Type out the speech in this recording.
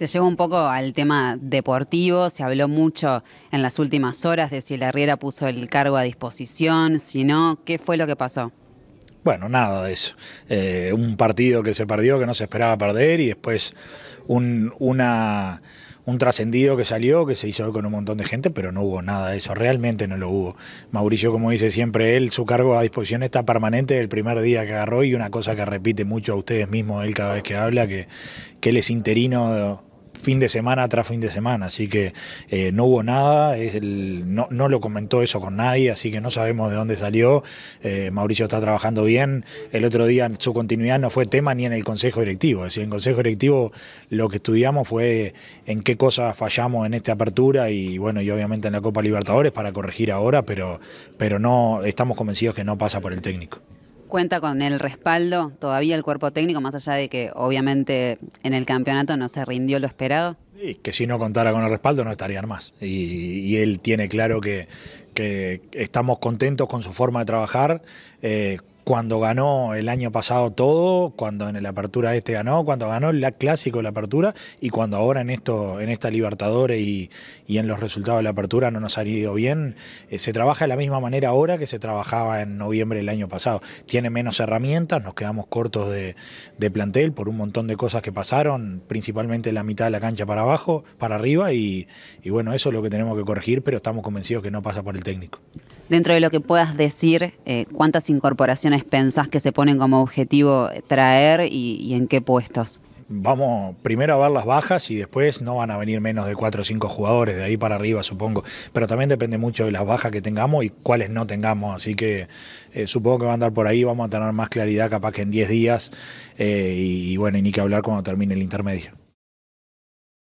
Te llevo un poco al tema deportivo, se habló mucho en las últimas horas de si la Riera puso el cargo a disposición, si no, ¿qué fue lo que pasó? Bueno, nada de eso. Eh, un partido que se perdió, que no se esperaba perder, y después un, un trascendido que salió, que se hizo con un montón de gente, pero no hubo nada de eso, realmente no lo hubo. Mauricio, como dice siempre él, su cargo a disposición está permanente el primer día que agarró, y una cosa que repite mucho a ustedes mismos él cada vez que habla, que, que él es interino fin de semana tras fin de semana, así que eh, no hubo nada, no, lo comentó eso con nadie, así que no sabemos de dónde salió, eh, Mauricio está trabajando bien, el otro día su continuidad no fue tema ni en el Consejo Directivo, es decir, en el Consejo Directivo lo que estudiamos fue en qué cosas fallamos en esta apertura y bueno, y obviamente en la Copa Libertadores para corregir ahora, pero, pero no, estamos convencidos que no pasa por el técnico cuenta con el respaldo todavía el cuerpo técnico, más allá de que obviamente en el campeonato no se rindió lo esperado? Y que si no contara con el respaldo no estarían más. Y, él tiene claro que, que, estamos contentos con su forma de trabajar. Eh, cuando ganó el año pasado todo, cuando en la apertura este ganó, cuando ganó el clásico de la apertura y cuando ahora en esto, en esta Libertadores y, en los resultados de la apertura no nos ha ido bien, eh, se trabaja de la misma manera ahora que se trabajaba en noviembre del año pasado. Tiene menos herramientas, nos quedamos cortos de, plantel por un montón de cosas que pasaron, principalmente la mitad de la cancha para abajo, para arriba y, bueno, eso es lo que tenemos que corregir, pero estamos convencidos que no pasa por el técnico. Dentro de lo que puedas decir, eh, ¿cuántas incorporaciones pensás que se ponen como objetivo traer y, en qué puestos? vamos primero a ver las bajas y después no van a venir menos de 4 o 5 jugadores, de ahí para arriba supongo. Pero también depende mucho de las bajas que tengamos y cuáles no tengamos. Así que eh, supongo que va a andar por ahí, vamos a tener más claridad capaz que en 10 días eh, y, y bueno, y ni que hablar cuando termine el intermedio.